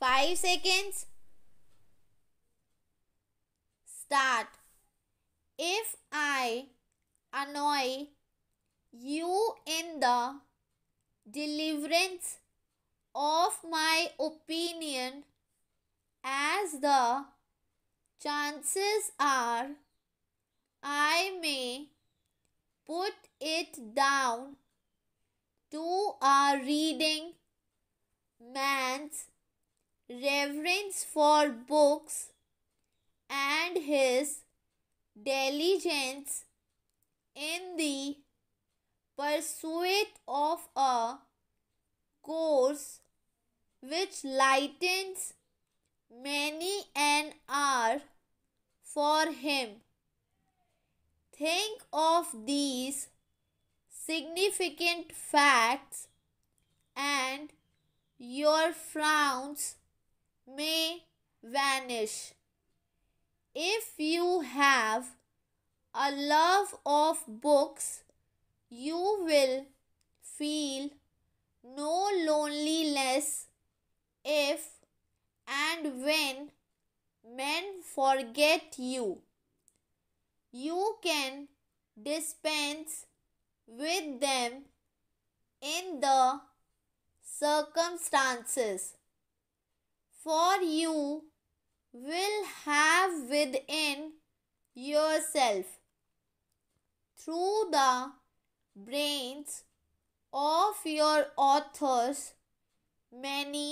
5 seconds. Start. If I annoy you in the deliverance of my opinion as the chances are I may put it down to a reading man's reverence for books and his diligence in the pursuit of a course which lightens many an hour for him. Think of these significant facts and your frowns may vanish. If you have a love of books, you will feel no loneliness if and when men forget you. You can dispense with them in the circumstances for you will have within yourself through the brains of your authors many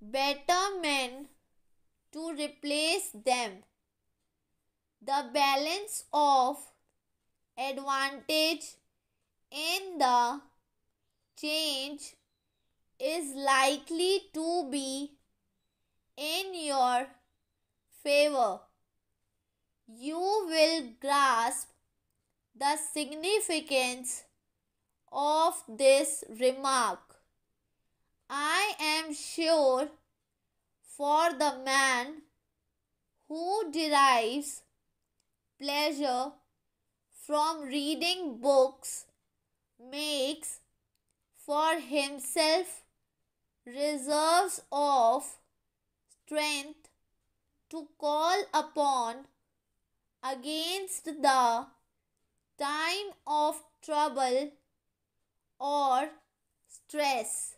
better men to replace them. The balance of advantage in the change is likely to be in your favor. You will grasp the significance of this remark. I am sure for the man who derives pleasure from reading books makes for himself reserves of strength to call upon against the time of trouble or stress.